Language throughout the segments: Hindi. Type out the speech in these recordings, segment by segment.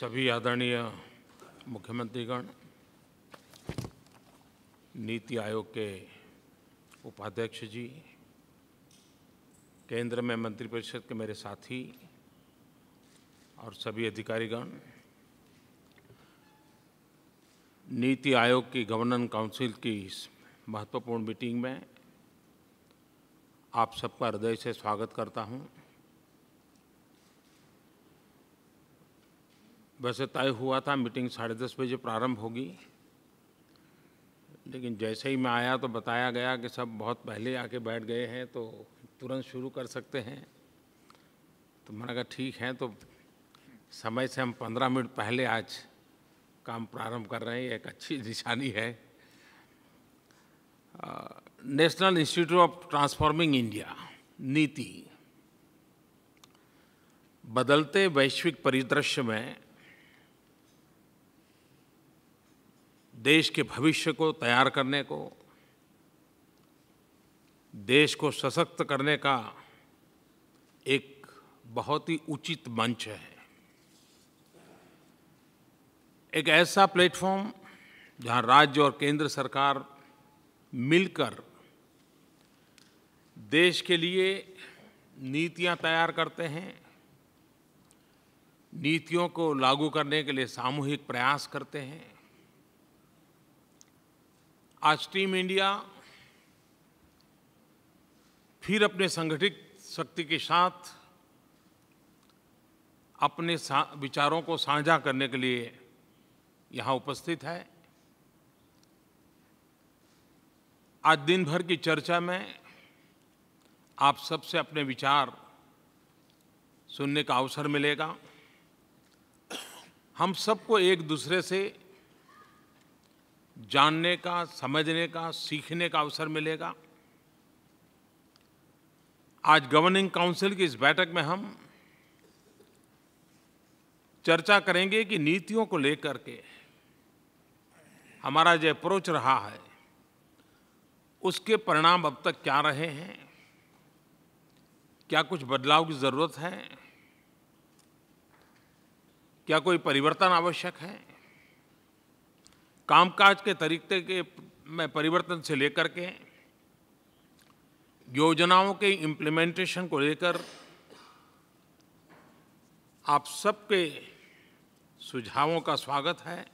सभी आदरणीय मुख्यमंत्रीगण नीति आयोग के उपाध्यक्ष जी केंद्र में मंत्रिपरिषद के मेरे साथी और सभी अधिकारीगण नीति आयोग की गवर्नेंस काउंसिल की इस महत्वपूर्ण मीटिंग में आप सबका हृदय से स्वागत करता हूं वैसे तय हुआ था मीटिंग साढ़े दस बजे प्रारंभ होगी लेकिन जैसे ही मैं आया तो बताया गया कि सब बहुत पहले आके बैठ गए हैं तो तुरंत शुरू कर सकते हैं तो मैंने कहा ठीक है तो समय से हम पंद्रह मिनट पहले आज काम प्रारंभ कर रहे हैं एक अच्छी निशानी है National Institute of Transforming India NITI बदलते वैश्विक परिदृश्य में देश के भविष्य को तैयार करने को देश को सशक्त करने का एक बहुत ही उचित मंच है एक ऐसा प्लेटफॉर्म जहां राज्य और केंद्र सरकार मिलकर देश के लिए नीतियां तैयार करते हैं नीतियों को लागू करने के लिए सामूहिक प्रयास करते हैं आज टीम इंडिया फिर अपने संगठित शक्ति के साथ अपने सा, विचारों को साझा करने के लिए यहाँ उपस्थित है आज दिन भर की चर्चा में आप सबसे अपने विचार सुनने का अवसर मिलेगा हम सबको एक दूसरे से जानने का समझने का सीखने का अवसर मिलेगा आज गवर्निंग काउंसिल की इस बैठक में हम चर्चा करेंगे कि नीतियों को लेकर के हमारा जो अप्रोच रहा है उसके परिणाम अब तक क्या रहे हैं क्या कुछ बदलाव की ज़रूरत है क्या कोई परिवर्तन आवश्यक है कामकाज के तरीके के में परिवर्तन से लेकर के योजनाओं के इम्प्लीमेंटेशन को लेकर आप सबके सुझावों का स्वागत है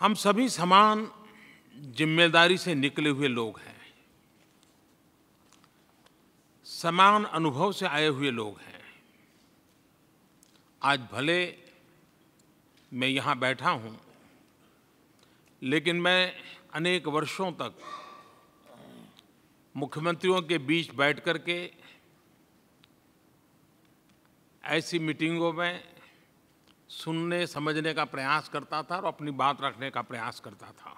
हम सभी समान जिम्मेदारी से निकले हुए लोग हैं समान अनुभव से आए हुए लोग हैं आज भले मैं यहाँ बैठा हूँ लेकिन मैं अनेक वर्षों तक मुख्यमंत्रियों के बीच बैठ कर के ऐसी मीटिंगों में सुनने समझने का प्रयास करता था और अपनी बात रखने का प्रयास करता था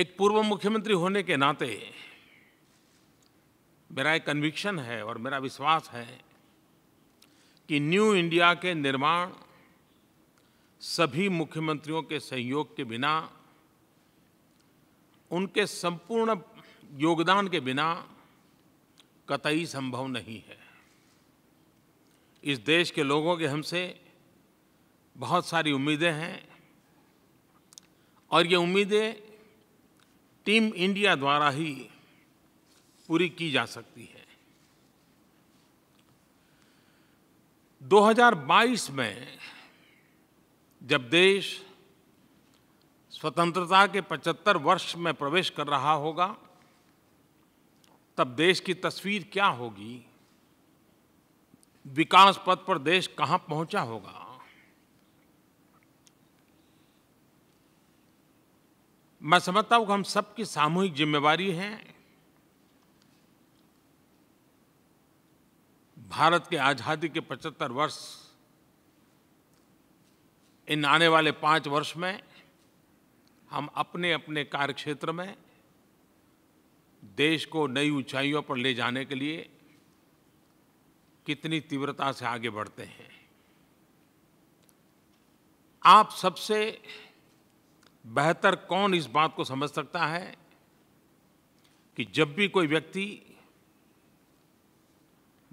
एक पूर्व मुख्यमंत्री होने के नाते मेरा एक कन्विक्शन है और मेरा विश्वास है कि न्यू इंडिया के निर्माण सभी मुख्यमंत्रियों के सहयोग के बिना उनके संपूर्ण योगदान के बिना कतई संभव नहीं है इस देश के लोगों के हमसे बहुत सारी उम्मीदें हैं और ये उम्मीदें टीम इंडिया द्वारा ही पूरी की जा सकती है 2022 में जब देश स्वतंत्रता के 75 वर्ष में प्रवेश कर रहा होगा तब देश की तस्वीर क्या होगी विकास पथ पर देश कहाँ पहुंचा होगा मैं समझता हूँ कि हम सबकी सामूहिक जिम्मेवारी है भारत के आज़ादी के 75 वर्ष इन आने वाले पाँच वर्ष में हम अपने अपने कार्यक्षेत्र में देश को नई ऊंचाइयों पर ले जाने के लिए कितनी तीव्रता से आगे बढ़ते हैं आप सबसे बेहतर कौन इस बात को समझ सकता है कि जब भी कोई व्यक्ति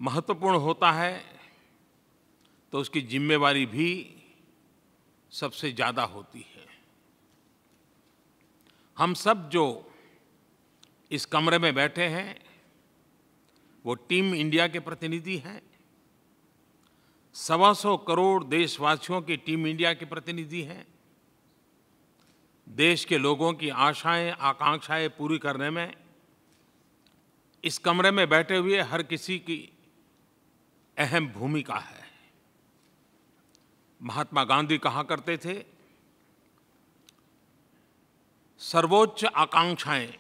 महत्वपूर्ण होता है तो उसकी जिम्मेवारी भी सबसे ज़्यादा होती है हम सब जो इस कमरे में बैठे हैं वो टीम इंडिया के प्रतिनिधि हैं सवा सौ करोड़ देशवासियों की टीम इंडिया के प्रतिनिधि हैं देश के लोगों की आशाएं आकांक्षाएं पूरी करने में इस कमरे में बैठे हुए हर किसी की अहम भूमिका है महात्मा गांधी कहा करते थे सर्वोच्च आकांक्षाएं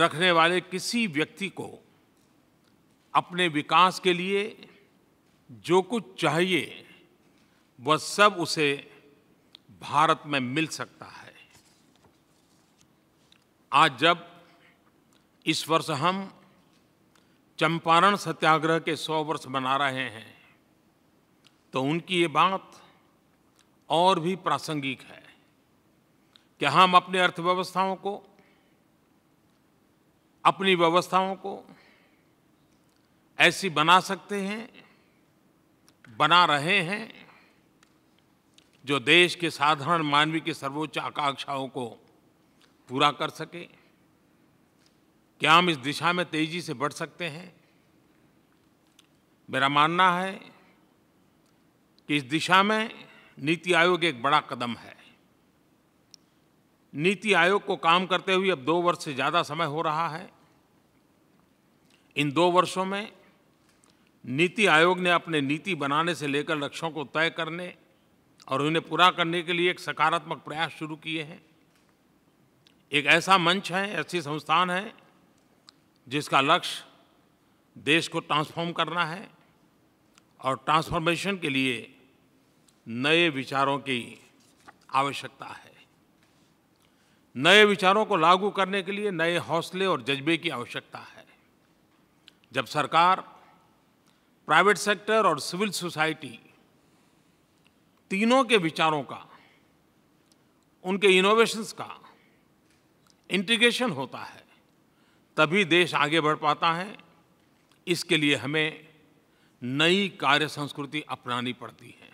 रखने वाले किसी व्यक्ति को अपने विकास के लिए जो कुछ चाहिए वह सब उसे भारत में मिल सकता है आज जब इस वर्ष हम चंपारण सत्याग्रह के सौ वर्ष मना रहे हैं तो उनकी ये बात और भी प्रासंगिक है कि हम अपनी अर्थव्यवस्थाओं को अपनी व्यवस्थाओं को ऐसी बना सकते हैं बना रहे हैं जो देश के साधारण मानवीय की सर्वोच्च आकांक्षाओं को पूरा कर सके क्या हम इस दिशा में तेजी से बढ़ सकते हैं मेरा मानना है कि इस दिशा में नीति आयोग एक बड़ा कदम है नीति आयोग को काम करते हुए अब दो वर्ष से ज़्यादा समय हो रहा है इन दो वर्षों में नीति आयोग ने अपने नीति बनाने से लेकर लक्ष्यों को तय करने और उन्हें पूरा करने के लिए एक सकारात्मक प्रयास शुरू किए हैं एक ऐसा मंच है ऐसी संस्थान है जिसका लक्ष्य देश को ट्रांसफॉर्म करना है और ट्रांसफॉर्मेशन के लिए नए विचारों की आवश्यकता है नए विचारों को लागू करने के लिए नए हौसले और जज्बे की आवश्यकता है जब सरकार प्राइवेट सेक्टर और सिविल सोसाइटी तीनों के विचारों का उनके इनोवेशंस का इंटीग्रेशन होता है तभी देश आगे बढ़ पाता है इसके लिए हमें नई कार्य संस्कृति अपनानी पड़ती है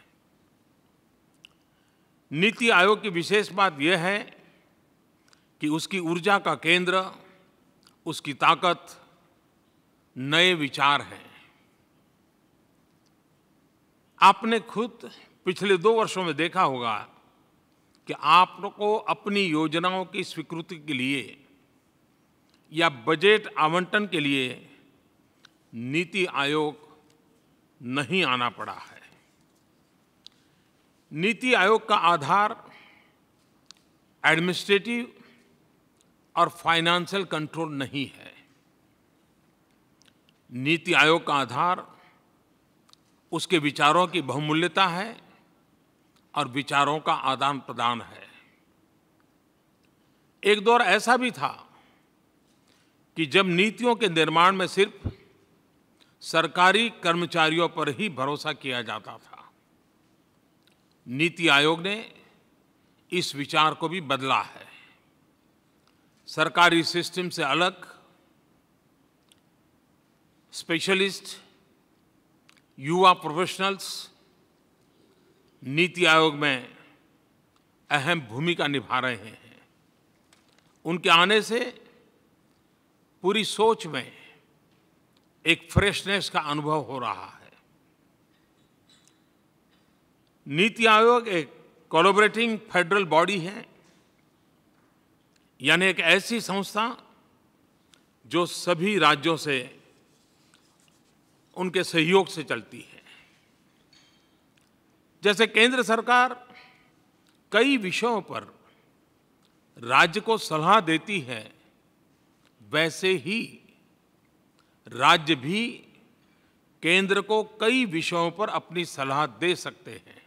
नीति आयोग की विशेष बात यह है कि उसकी ऊर्जा का केंद्र उसकी ताकत नए विचार हैं आपने खुद पिछले दो वर्षों में देखा होगा कि आपको अपनी योजनाओं की स्वीकृति के लिए या बजट आवंटन के लिए नीति आयोग नहीं आना पड़ा है नीति आयोग का आधार एडमिनिस्ट्रेटिव और फाइनेंशियल कंट्रोल नहीं है नीति आयोग का आधार उसके विचारों की बहुमूल्यता है और विचारों का आदान प्रदान है एक दौर ऐसा भी था कि जब नीतियों के निर्माण में सिर्फ सरकारी कर्मचारियों पर ही भरोसा किया जाता था नीति आयोग ने इस विचार को भी बदला है सरकारी सिस्टम से अलग स्पेशलिस्ट युवा प्रोफेशनल्स नीति आयोग में अहम भूमिका निभा रहे हैं उनके आने से पूरी सोच में एक फ्रेशनेस का अनुभव हो रहा है नीति आयोग एक कोलोबरेटिंग फेडरल बॉडी है यानी एक ऐसी संस्था जो सभी राज्यों से उनके सहयोग से चलती है जैसे केंद्र सरकार कई विषयों पर राज्य को सलाह देती है वैसे ही राज्य भी केंद्र को कई विषयों पर अपनी सलाह दे सकते हैं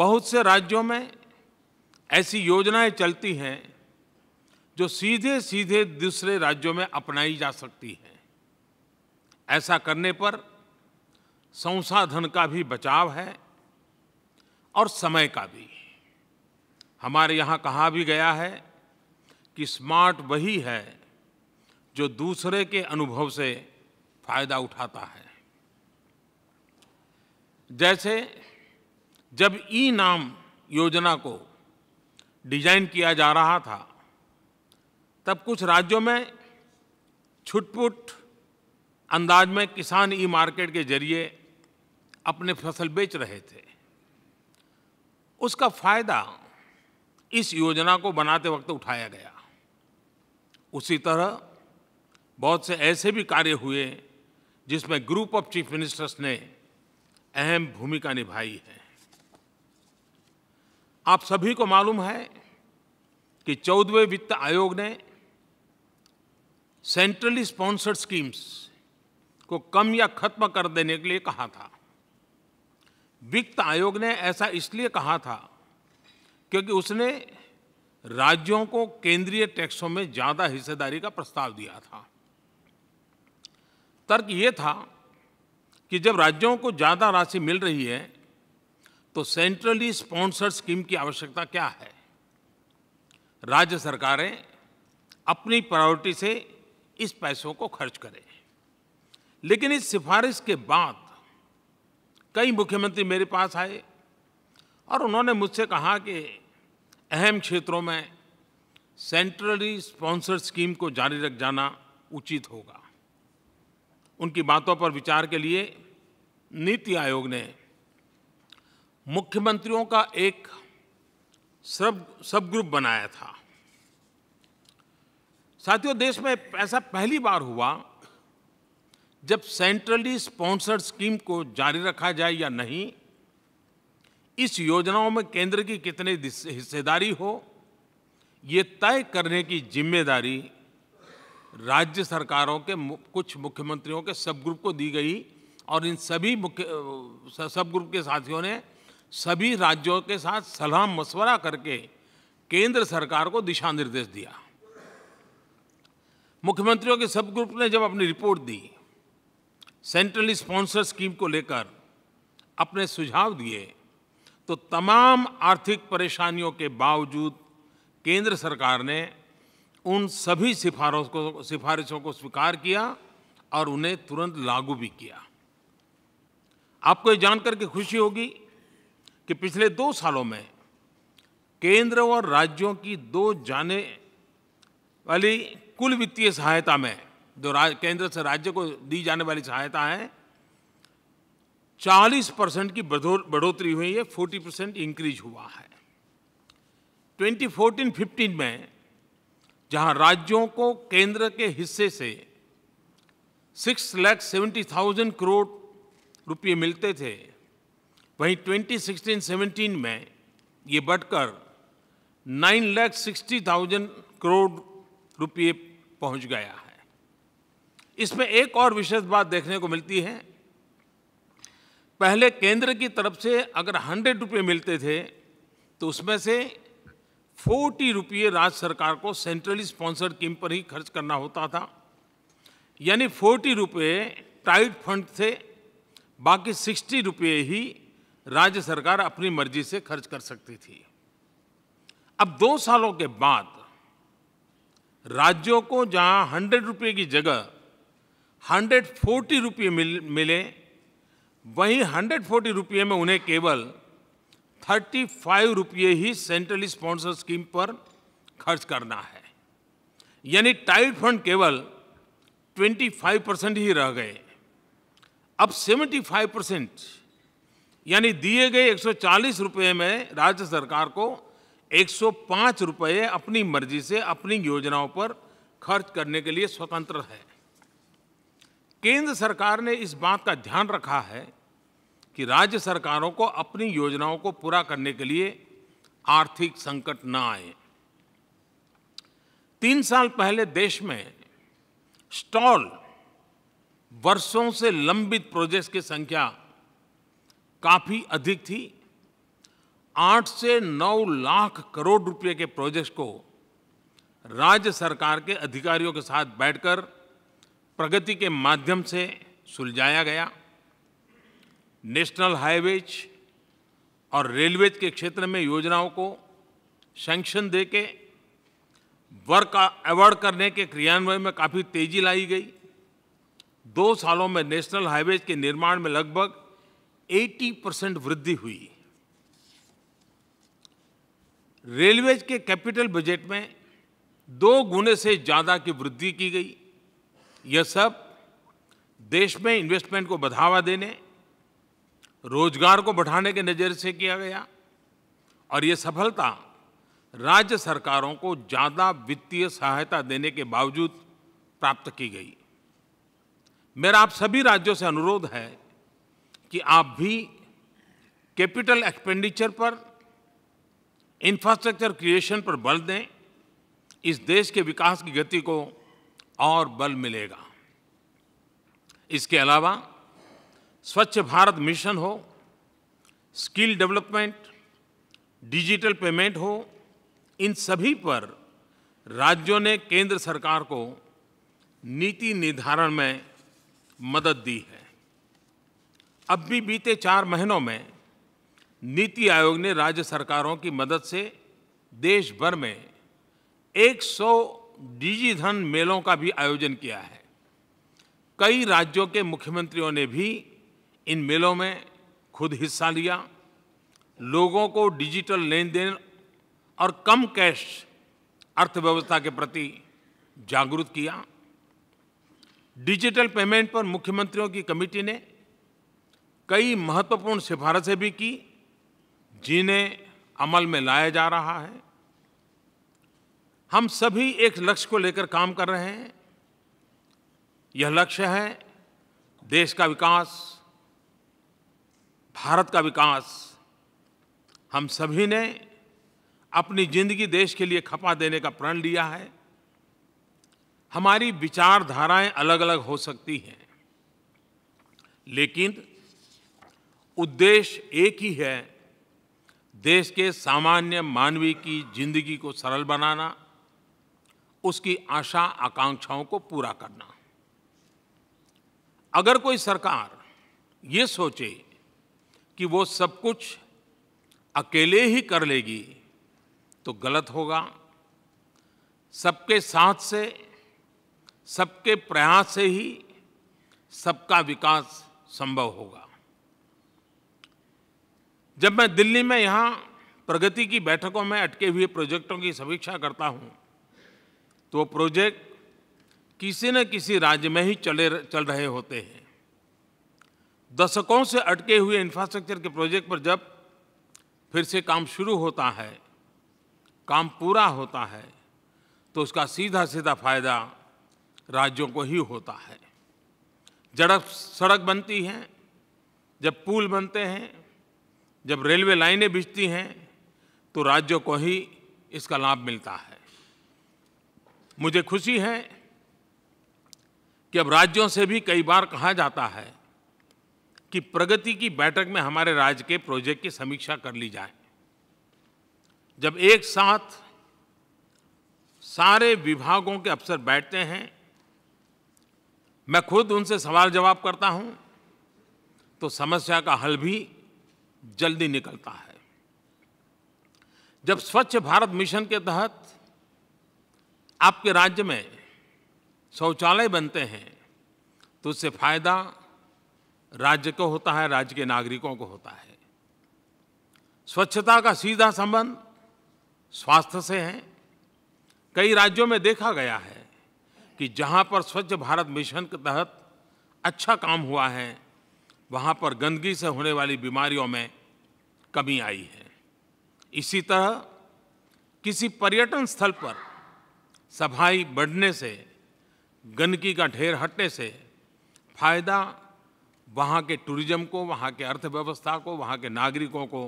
बहुत से राज्यों में ऐसी योजनाएं चलती हैं जो सीधे सीधे दूसरे राज्यों में अपनाई जा सकती हैं ऐसा करने पर संसाधन का भी बचाव है और समय का भी हमारे यहाँ कहा भी गया है कि स्मार्ट वही है जो दूसरे के अनुभव से फायदा उठाता है जैसे जब ई नाम योजना को डिजाइन किया जा रहा था तब कुछ राज्यों में छुटपुट अंदाज में किसान ई मार्केट के जरिए अपने फसल बेच रहे थे उसका फायदा इस योजना को बनाते वक्त उठाया गया उसी तरह बहुत से ऐसे भी कार्य हुए जिसमें ग्रुप ऑफ चीफ मिनिस्टर्स ने अहम भूमिका निभाई है आप सभी को मालूम है कि चौदहवें वित्त आयोग ने सेंट्रली स्पॉन्सर्ड स्कीम्स को कम या खत्म कर देने के लिए कहा था वित्त आयोग ने ऐसा इसलिए कहा था क्योंकि उसने राज्यों को केंद्रीय टैक्सों में ज़्यादा हिस्सेदारी का प्रस्ताव दिया था तर्क ये था कि जब राज्यों को ज़्यादा राशि मिल रही है तो सेंट्रली स्पॉन्सर्ड स्कीम की आवश्यकता क्या है राज्य सरकारें अपनी प्रायोरिटी से इस पैसों को खर्च करें लेकिन इस सिफारिश के बाद कई मुख्यमंत्री मेरे पास आए और उन्होंने मुझसे कहा कि अहम क्षेत्रों में सेंट्रली स्पॉन्सर स्कीम को जारी रख जाना उचित होगा उनकी बातों पर विचार के लिए नीति आयोग ने मुख्यमंत्रियों का एक सब सब ग्रुप बनाया था साथियों देश में ऐसा पहली बार हुआ जब सेंट्रली स्पॉन्सर्ड स्कीम को जारी रखा जाए या नहीं इस योजनाओं में केंद्र की कितनी हिस्सेदारी हो ये तय करने की जिम्मेदारी राज्य सरकारों के कुछ मुख्यमंत्रियों के सब ग्रुप को दी गई और इन सभी मुख्य सब ग्रुप के साथियों ने सभी राज्यों के साथ सलाह मशवरा करके केंद्र सरकार को दिशा निर्देश दिया मुख्यमंत्रियों के सब ग्रुप ने जब अपनी रिपोर्ट दी सेंट्रल स्पॉन्सर स्कीम को लेकर अपने सुझाव दिए तो तमाम आर्थिक परेशानियों के बावजूद केंद्र सरकार ने उन सभी सिफारिशों को सिफारिशों को स्वीकार किया और उन्हें तुरंत लागू भी किया आपको ये जानकर के खुशी होगी कि पिछले दो सालों में केंद्र और राज्यों की दो जाने वाली कुल वित्तीय सहायता में जो केंद्र से राज्य को दी जाने वाली सहायता है 40 परसेंट की बढ़ोतरी हुई है 40 परसेंट इंक्रीज हुआ है 2014-15 में जहां राज्यों को केंद्र के हिस्से से six lakh seventy thousand crore रुपये मिलते थे वहीं 2016-17 में ये बढ़कर nine lakh sixty thousand crore रुपये पहुंच गया है इसमें एक और विशेष बात देखने को मिलती है पहले केंद्र की तरफ से अगर हंड्रेड रुपये मिलते थे तो उसमें से फोर्टी रुपये राज्य सरकार को सेंट्रली स्पॉन्सर्ड स्कीम पर ही खर्च करना होता था यानी फोर्टी रुपये टाइट फंड थे बाकी सिक्सटी रुपये ही राज्य सरकार अपनी मर्जी से खर्च कर सकती थी अब दो सालों के बाद राज्यों को जहां हंड्रेड रुपये की जगह हंड्रेड फोर्टी रुपये मिले वहीं हंड्रेड फोर्टी रुपये में उन्हें केवल थर्टी फाइव रुपये ही सेंट्रली स्पॉन्सर स्कीम पर खर्च करना है यानी टाइड फंड केवल ट्वेंटी फाइव परसेंट ही रह गए अब सेवेंटी फाइव परसेंट यानी दिए गए एक सौ चालीस रुपये में राज्य सरकार को एक सौ रुपये अपनी मर्जी से अपनी योजनाओं पर खर्च करने के लिए स्वतंत्र है केंद्र सरकार ने इस बात का ध्यान रखा है कि राज्य सरकारों को अपनी योजनाओं को पूरा करने के लिए आर्थिक संकट न आए तीन साल पहले देश में स्टॉल वर्षों से लंबित प्रोजेक्ट्स की संख्या काफ़ी अधिक थी आठ से नौ लाख करोड़ रुपए के प्रोजेक्ट्स को राज्य सरकार के अधिकारियों के साथ बैठकर प्रगति के माध्यम से सुलझाया गया नेशनल हाईवेज और रेलवेज के क्षेत्र में योजनाओं को सैंक्शन दे के वर्क अवॉर्ड करने के क्रियान्वयन में काफ़ी तेजी लाई गई दो सालों में नेशनल हाईवेज के निर्माण में लगभग 80 परसेंट वृद्धि हुई रेलवेज के कैपिटल बजट में दो गुने से ज़्यादा की वृद्धि की गई यह सब देश में इन्वेस्टमेंट को बढ़ावा देने रोजगार को बढ़ाने के नजर से किया गया और ये सफलता राज्य सरकारों को ज़्यादा वित्तीय सहायता देने के बावजूद प्राप्त की गई मेरा आप सभी राज्यों से अनुरोध है कि आप भी कैपिटल एक्सपेंडिचर पर इंफ्रास्ट्रक्चर क्रिएशन पर बल दें इस देश के विकास की गति को और बल मिलेगा इसके अलावा स्वच्छ भारत मिशन हो स्किल डेवलपमेंट डिजिटल पेमेंट हो इन सभी पर राज्यों ने केंद्र सरकार को नीति निर्धारण में मदद दी है अब भी बीते चार महीनों में नीति आयोग ने राज्य सरकारों की मदद से देश भर में 100 डिजी धन मेलों का भी आयोजन किया है कई राज्यों के मुख्यमंत्रियों ने भी इन मेलों में खुद हिस्सा लिया लोगों को डिजिटल लेन देन और कम कैश अर्थव्यवस्था के प्रति जागरूक किया डिजिटल पेमेंट पर मुख्यमंत्रियों की कमेटी ने कई महत्वपूर्ण सिफारिशें भी की जिन्हें अमल में लाया जा रहा है हम सभी एक लक्ष्य को लेकर काम कर रहे हैं यह लक्ष्य है देश का विकास भारत का विकास हम सभी ने अपनी जिंदगी देश के लिए खपा देने का प्रण लिया है हमारी विचारधाराएं अलग अलग हो सकती हैं लेकिन उद्देश्य एक ही है देश के सामान्य मानवीय की जिंदगी को सरल बनाना उसकी आशा आकांक्षाओं को पूरा करना अगर कोई सरकार ये सोचे कि वो सब कुछ अकेले ही कर लेगी तो गलत होगा सबके साथ से सबके प्रयास से ही सबका विकास संभव होगा जब मैं दिल्ली में यहाँ प्रगति की बैठकों में अटके हुए प्रोजेक्टों की समीक्षा करता हूँ तो वो प्रोजेक्ट किसी न किसी राज्य में ही चले चल रहे होते हैं दशकों से अटके हुए इंफ्रास्ट्रक्चर के प्रोजेक्ट पर जब फिर से काम शुरू होता है काम पूरा होता है तो उसका सीधा सीधा फायदा राज्यों को ही होता है जड़प सड़क बनती है जब पुल बनते हैं जब रेलवे लाइनें बिछती हैं तो राज्यों को ही इसका लाभ मिलता है मुझे खुशी है कि अब राज्यों से भी कई बार कहा जाता है कि प्रगति की बैठक में हमारे राज्य के प्रोजेक्ट की समीक्षा कर ली जाए जब एक साथ सारे विभागों के अफसर बैठते हैं मैं खुद उनसे सवाल जवाब करता हूं तो समस्या का हल भी जल्दी निकलता है जब स्वच्छ भारत मिशन के तहत आपके राज्य में शौचालय बनते हैं तो उससे फायदा राज्य को होता है राज्य के नागरिकों को होता है स्वच्छता का सीधा संबंध स्वास्थ्य से है कई राज्यों में देखा गया है कि जहाँ पर स्वच्छ भारत मिशन के तहत अच्छा काम हुआ है वहाँ पर गंदगी से होने वाली बीमारियों में कमी आई है इसी तरह किसी पर्यटन स्थल पर सफाई बढ़ने से गंदगी का ढेर हटने से फायदा वहाँ के टूरिज्म को वहाँ के अर्थव्यवस्था को वहाँ के नागरिकों को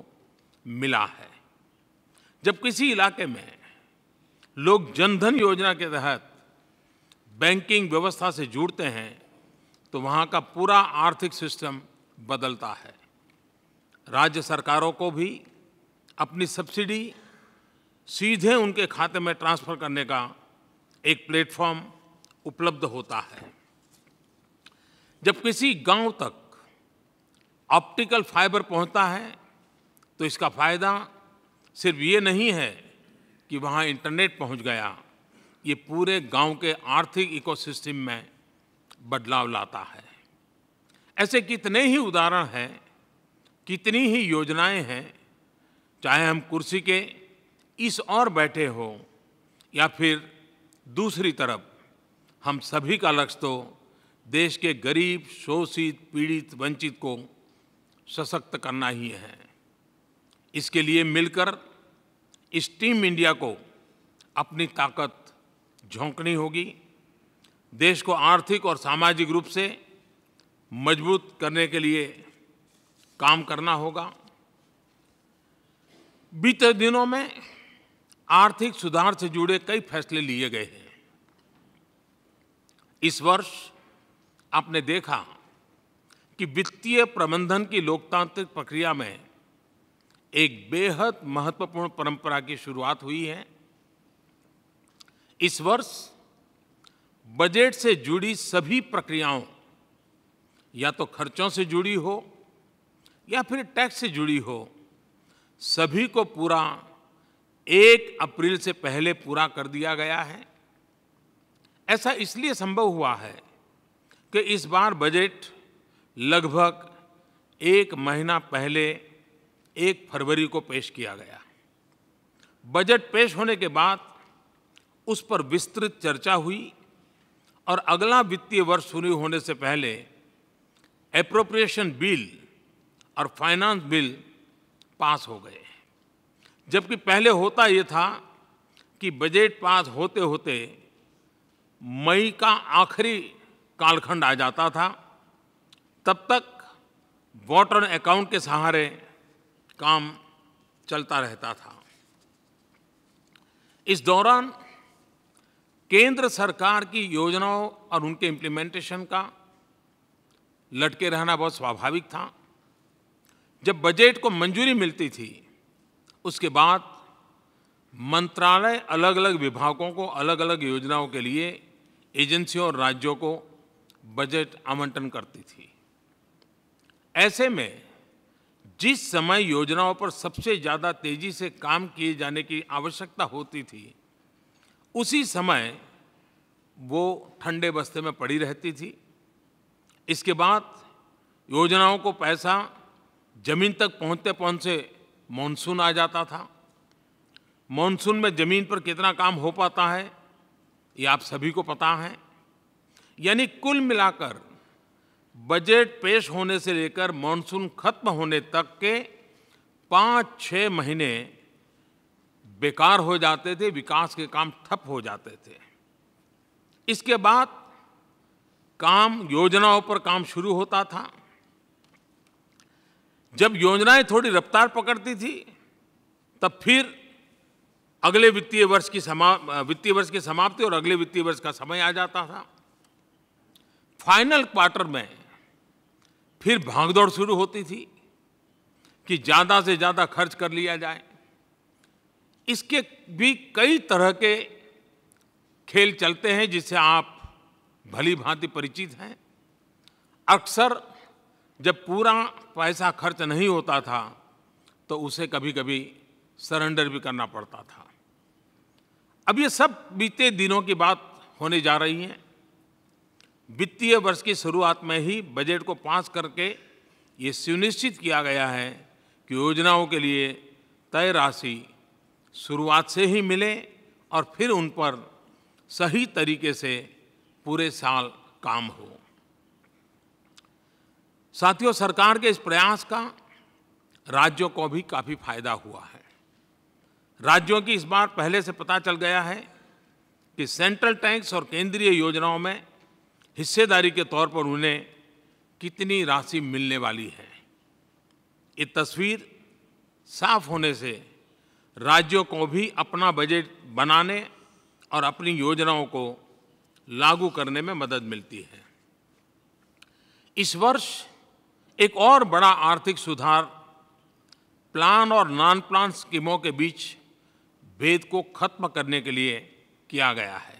मिला है जब किसी इलाके में लोग जनधन योजना के तहत बैंकिंग व्यवस्था से जुड़ते हैं तो वहाँ का पूरा आर्थिक सिस्टम बदलता है राज्य सरकारों को भी अपनी सब्सिडी सीधे उनके खाते में ट्रांसफ़र करने का एक प्लेटफॉर्म उपलब्ध होता है जब किसी गांव तक ऑप्टिकल फाइबर पहुंचता है तो इसका फायदा सिर्फ ये नहीं है कि वहाँ इंटरनेट पहुँच गया ये पूरे गांव के आर्थिक इकोसिस्टम में बदलाव लाता है ऐसे कितने ही उदाहरण हैं कितनी ही योजनाएं हैं चाहे हम कुर्सी के इस और बैठे हों या फिर दूसरी तरफ हम सभी का लक्ष्य तो देश के गरीब शोषित पीड़ित वंचित को सशक्त करना ही है इसके लिए मिलकर इस टीम इंडिया को अपनी ताकत झोंकनी होगी देश को आर्थिक और सामाजिक रूप से मजबूत करने के लिए काम करना होगा बीते दिनों में आर्थिक सुधार से जुड़े कई फैसले लिए गए हैं इस वर्ष आपने देखा कि वित्तीय प्रबंधन की लोकतांत्रिक प्रक्रिया में एक बेहद महत्वपूर्ण परंपरा की शुरुआत हुई है इस वर्ष बजट से जुड़ी सभी प्रक्रियाओं या तो खर्चों से जुड़ी हो या फिर टैक्स से जुड़ी हो सभी को पूरा एक अप्रैल से पहले पूरा कर दिया गया है ऐसा इसलिए संभव हुआ है कि इस बार बजट लगभग एक महीना पहले एक फरवरी को पेश किया गया बजट पेश होने के बाद उस पर विस्तृत चर्चा हुई और अगला वित्तीय वर्ष शुरू होने से पहले एप्रोप्रिएशन बिल और फाइनेंस बिल पास हो गए जबकि पहले होता ये था कि बजट पास होते होते मई का आखिरी कालखंड आ जाता था तब तक वाटर अकाउंट के सहारे काम चलता रहता था इस दौरान केंद्र सरकार की योजनाओं और उनके इम्प्लीमेंटेशन का लटके रहना बहुत स्वाभाविक था जब बजट को मंजूरी मिलती थी उसके बाद मंत्रालय अलग अलग विभागों को अलग अलग योजनाओं के लिए एजेंसियों और राज्यों को बजट आवंटन करती थी ऐसे में जिस समय योजनाओं पर सबसे ज़्यादा तेजी से काम किए जाने की आवश्यकता होती थी उसी समय वो ठंडे बस्ते में पड़ी रहती थी इसके बाद योजनाओं को पैसा जमीन तक पहुंचते पहुंचते मॉनसून आ जाता था मॉनसून में ज़मीन पर कितना काम हो पाता है ये आप सभी को पता है यानी कुल मिलाकर बजट पेश होने से लेकर मानसून खत्म होने तक के पाँच छः महीने बेकार हो जाते थे विकास के काम ठप हो जाते थे इसके बाद काम योजनाओं पर काम शुरू होता था जब योजनाएं थोड़ी रफ्तार पकड़ती थी तब फिर अगले वित्तीय वर्ष की समा वित्तीय वर्ष की समाप्ति और अगले वित्तीय वर्ष का समय आ जाता था फाइनल क्वार्टर में फिर भागदौड़ शुरू होती थी कि ज़्यादा से ज़्यादा खर्च कर लिया जाए इसके भी कई तरह के खेल चलते हैं जिससे आप भली भांति परिचित हैं अक्सर जब पूरा पैसा खर्च नहीं होता था तो उसे कभी कभी सरेंडर भी करना पड़ता था अब ये सब बीते दिनों की बात होने जा रही है वित्तीय वर्ष की शुरुआत में ही बजट को पास करके ये सुनिश्चित किया गया है कि योजनाओं के लिए तय राशि शुरुआत से ही मिले और फिर उन पर सही तरीके से पूरे साल काम हो साथियों सरकार के इस प्रयास का राज्यों को भी काफ़ी फायदा हुआ है राज्यों की इस बार पहले से पता चल गया है कि सेंट्रल टैक्स और केंद्रीय योजनाओं में हिस्सेदारी के तौर पर उन्हें कितनी राशि मिलने वाली है ये तस्वीर साफ होने से राज्यों को भी अपना बजट बनाने और अपनी योजनाओं को लागू करने में मदद मिलती है इस वर्ष एक और बड़ा आर्थिक सुधार प्लान और नॉन प्लान स्कीमों के बीच भेद को खत्म करने के लिए किया गया है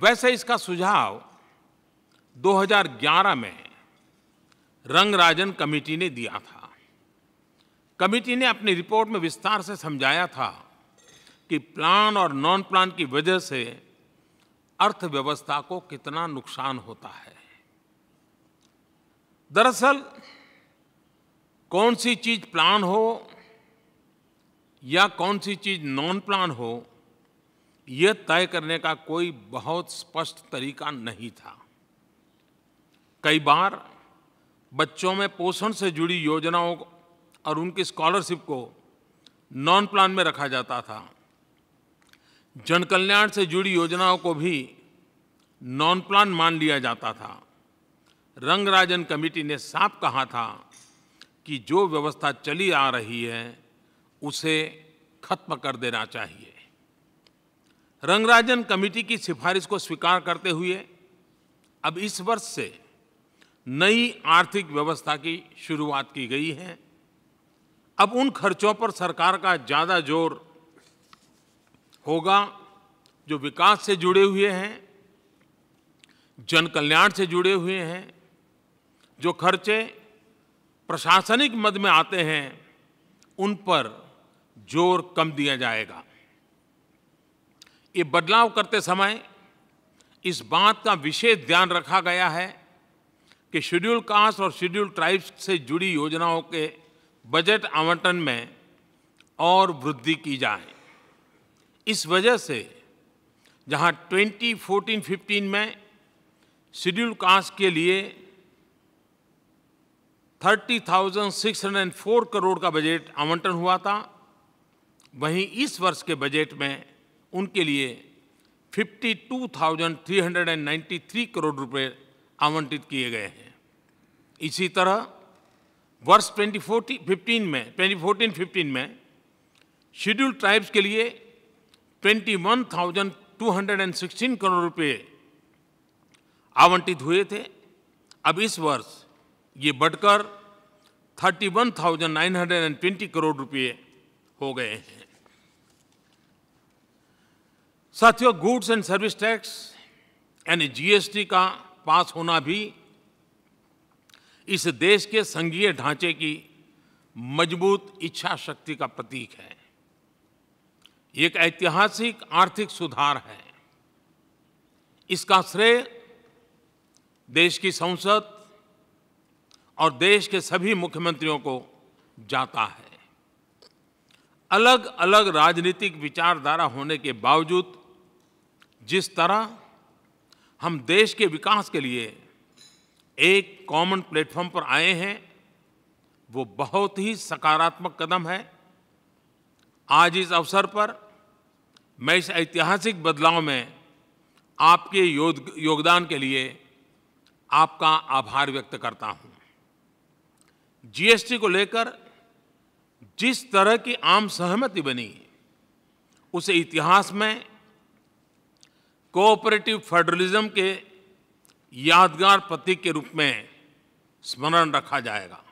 वैसे इसका सुझाव 2011 में रंगराजन कमेटी ने दिया था कमेटी ने अपनी रिपोर्ट में विस्तार से समझाया था कि प्लान और नॉन प्लान की वजह से अर्थव्यवस्था को कितना नुकसान होता है दरअसल कौन सी चीज प्लान हो या कौन सी चीज नॉन प्लान हो यह तय करने का कोई बहुत स्पष्ट तरीका नहीं था कई बार बच्चों में पोषण से जुड़ी योजनाओं और उनकी स्कॉलरशिप को नॉन प्लान में रखा जाता था जन कल्याण से जुड़ी योजनाओं को भी नॉन प्लान मान लिया जाता था रंगराजन कमेटी ने साफ कहा था कि जो व्यवस्था चली आ रही है उसे खत्म कर देना चाहिए रंगराजन कमेटी की सिफारिश को स्वीकार करते हुए अब इस वर्ष से नई आर्थिक व्यवस्था की शुरुआत की गई है अब उन खर्चों पर सरकार का ज़्यादा जोर होगा जो विकास से जुड़े हुए हैं जन कल्याण से जुड़े हुए हैं जो खर्चे प्रशासनिक मद में आते हैं उन पर जोर कम दिया जाएगा ये बदलाव करते समय इस बात का विशेष ध्यान रखा गया है कि शेड्यूल कास्ट और शेड्यूल ट्राइब्स से जुड़ी योजनाओं के बजट आवंटन में और वृद्धि की जाए इस वजह से जहां 2014-15 में शेड्यूल कास्ट के लिए 30,604 करोड़ का बजट आवंटन हुआ था वहीं इस वर्ष के बजट में उनके लिए 52,393 करोड़ रुपए आवंटित किए गए हैं इसी तरह वर्ष 2014-15 में 2014-15 में शेड्यूल ट्राइब्स के लिए 21,216 करोड़ रुपए आवंटित हुए थे अब इस वर्ष ये बढ़कर 31,920 करोड़ रुपए हो गए हैं साथियों गुड्स एंड सर्विस टैक्स यानी जीएसटी का पास होना भी इस देश के संघीय ढांचे की मजबूत इच्छा शक्ति का प्रतीक है एक ऐतिहासिक आर्थिक सुधार है इसका श्रेय देश की संसद और देश के सभी मुख्यमंत्रियों को जाता है अलग अलग राजनीतिक विचारधारा होने के बावजूद जिस तरह हम देश के विकास के लिए एक कॉमन प्लेटफॉर्म पर आए हैं वो बहुत ही सकारात्मक कदम है आज इस अवसर पर मैं इस ऐतिहासिक बदलाव में आपके योगदान के लिए आपका आभार व्यक्त करता हूँ जीएसटी को लेकर जिस तरह की आम सहमति बनी उसे इतिहास में कोऑपरेटिव फेडरलिज्म के यादगार प्रतीक के रूप में स्मरण रखा जाएगा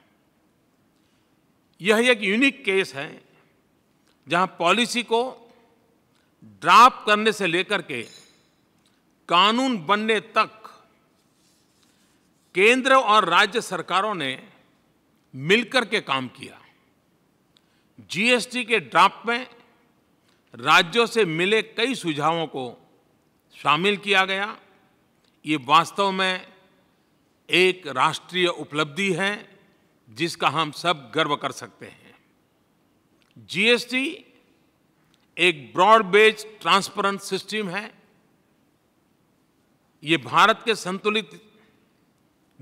यह एक यूनिक केस है जहां पॉलिसी को ड्राफ्ट करने से लेकर के कानून बनने तक केंद्र और राज्य सरकारों ने मिलकर के काम किया जीएसटी के ड्राफ्ट में राज्यों से मिले कई सुझावों को शामिल किया गया ये वास्तव में एक राष्ट्रीय उपलब्धि है जिसका हम सब गर्व कर सकते हैं जीएसटी एक ब्रॉड बेस्ड ट्रांसपेरेंट सिस्टम है ये भारत के संतुलित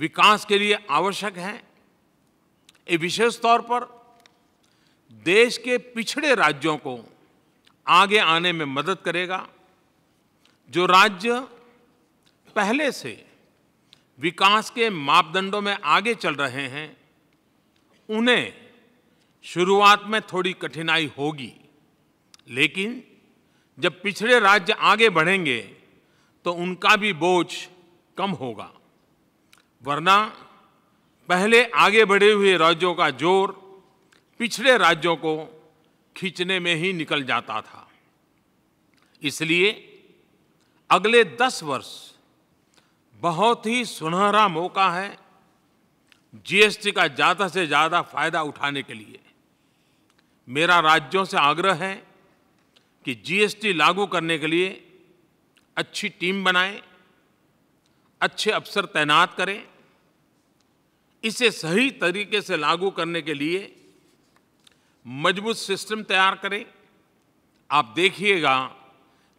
विकास के लिए आवश्यक है ये विशेष तौर पर देश के पिछड़े राज्यों को आगे आने में मदद करेगा जो राज्य पहले से विकास के मापदंडों में आगे चल रहे हैं उन्हें शुरुआत में थोड़ी कठिनाई होगी लेकिन जब पिछड़े राज्य आगे बढ़ेंगे तो उनका भी बोझ कम होगा वरना पहले आगे बढ़े हुए राज्यों का जोर पिछड़े राज्यों को खींचने में ही निकल जाता था इसलिए अगले दस वर्ष बहुत ही सुनहरा मौका है जीएसटी का ज़्यादा से ज़्यादा फायदा उठाने के लिए मेरा राज्यों से आग्रह है कि जीएसटी लागू करने के लिए अच्छी टीम बनाएं, अच्छे अफसर तैनात करें इसे सही तरीके से लागू करने के लिए मजबूत सिस्टम तैयार करें आप देखिएगा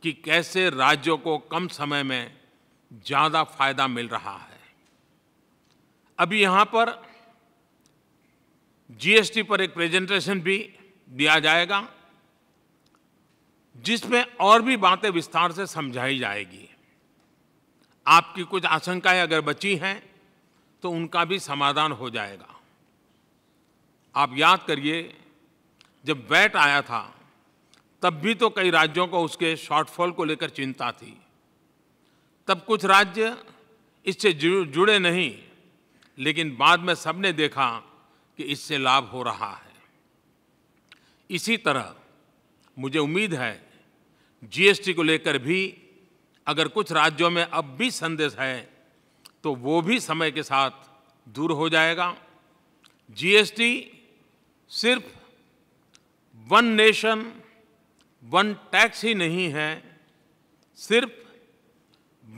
कि कैसे राज्यों को कम समय में ज़्यादा फायदा मिल रहा है अभी यहाँ पर जीएसटी पर एक प्रेजेंटेशन भी दिया जाएगा जिसमें और भी बातें विस्तार से समझाई जाएगी आपकी कुछ आशंकाएं अगर बची हैं तो उनका भी समाधान हो जाएगा आप याद करिए जब वैट आया था तब भी तो कई राज्यों को उसके शॉर्टफॉल को लेकर चिंता थी तब कुछ राज्य इससे जुड़े नहीं लेकिन बाद में सबने देखा कि इससे लाभ हो रहा है इसी तरह मुझे उम्मीद है जीएसटी को लेकर भी अगर कुछ राज्यों में अब भी संदेश है तो वो भी समय के साथ दूर हो जाएगा जीएसटी सिर्फ वन नेशन वन टैक्स ही नहीं है सिर्फ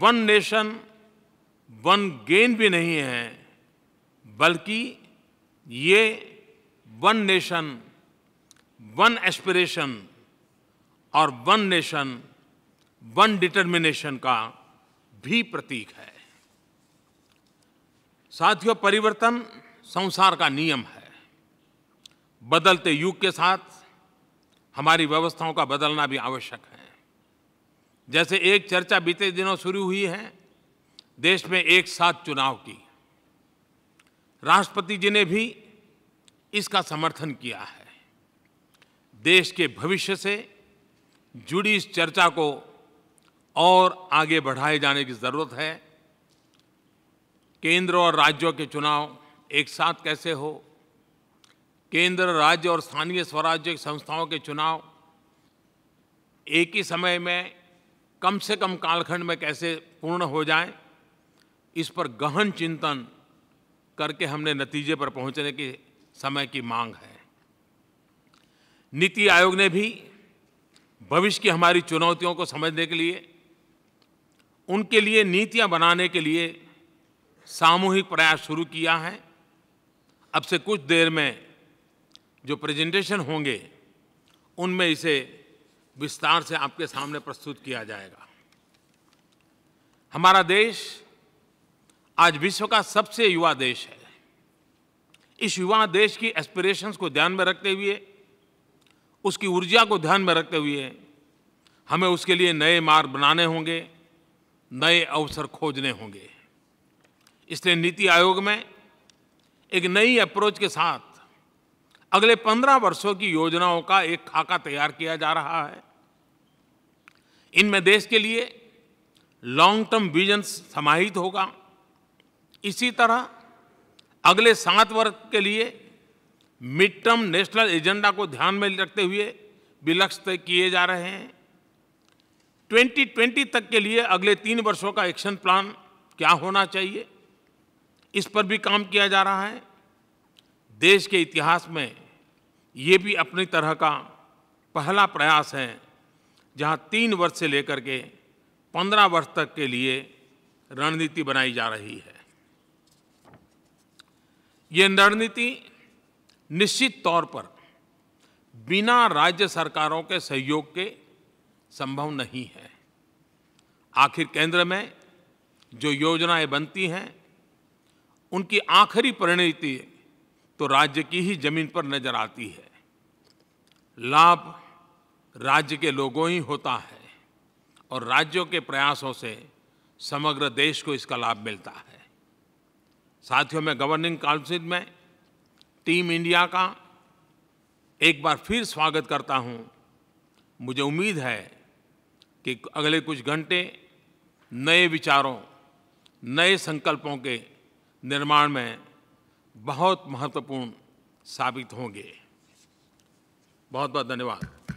वन नेशन वन गेन भी नहीं है बल्कि ये वन नेशन वन एस्पिरेशन और वन नेशन वन डिटर्मिनेशन का भी प्रतीक है साथियों परिवर्तन संसार का नियम है बदलते युग के साथ हमारी व्यवस्थाओं का बदलना भी आवश्यक है जैसे एक चर्चा बीते दिनों शुरू हुई है देश में एक साथ चुनाव की राष्ट्रपति जी ने भी इसका समर्थन किया है देश के भविष्य से जुड़ी इस चर्चा को और आगे बढ़ाए जाने की ज़रूरत है केंद्र और राज्यों के चुनाव एक साथ कैसे हो केंद्र राज्य और स्थानीय स्वराज्य संस्थाओं के चुनाव एक ही समय में कम से कम कालखंड में कैसे पूर्ण हो जाए इस पर गहन चिंतन करके हमने नतीजे पर पहुंचने की समय की मांग है नीति आयोग ने भी भविष्य की हमारी चुनौतियों को समझने के लिए उनके लिए नीतियां बनाने के लिए सामूहिक प्रयास शुरू किया है अब से कुछ देर में जो प्रेजेंटेशन होंगे उनमें इसे विस्तार से आपके सामने प्रस्तुत किया जाएगा हमारा देश आज विश्व का सबसे युवा देश है इस युवा देश की एस्पिरेशंस को ध्यान में रखते हुए उसकी ऊर्जा को ध्यान में रखते हुए हमें उसके लिए नए मार्ग बनाने होंगे नए अवसर खोजने होंगे इसलिए नीति आयोग में एक नई अप्रोच के साथ अगले पंद्रह वर्षों की योजनाओं का एक खाका तैयार किया जा रहा है इनमें देश के लिए लॉन्ग टर्म विजन समाहित होगा इसी तरह अगले सात वर्ष के लिए मिड टर्म नेशनल एजेंडा को ध्यान में रखते हुए भी लक्ष्य तय किए जा रहे हैं 2020 तक के लिए अगले तीन वर्षों का एक्शन प्लान क्या होना चाहिए इस पर भी काम किया जा रहा है देश के इतिहास में ये भी अपनी तरह का पहला प्रयास है जहां तीन वर्ष से लेकर के पंद्रह वर्ष तक के लिए रणनीति बनाई जा रही है ये रणनीति निश्चित तौर पर बिना राज्य सरकारों के सहयोग के संभव नहीं है आखिर केंद्र में जो योजनाएं बनती हैं उनकी आखिरी परिणति तो राज्य की ही जमीन पर नजर आती है लाभ राज्य के लोगों ही होता है और राज्यों के प्रयासों से समग्र देश को इसका लाभ मिलता है साथियों में गवर्निंग काउंसिल में टीम इंडिया का एक बार फिर स्वागत करता हूं मुझे उम्मीद है कि अगले कुछ घंटे नए विचारों नए संकल्पों के निर्माण में बहुत महत्वपूर्ण साबित होंगे बहुत बहुत धन्यवाद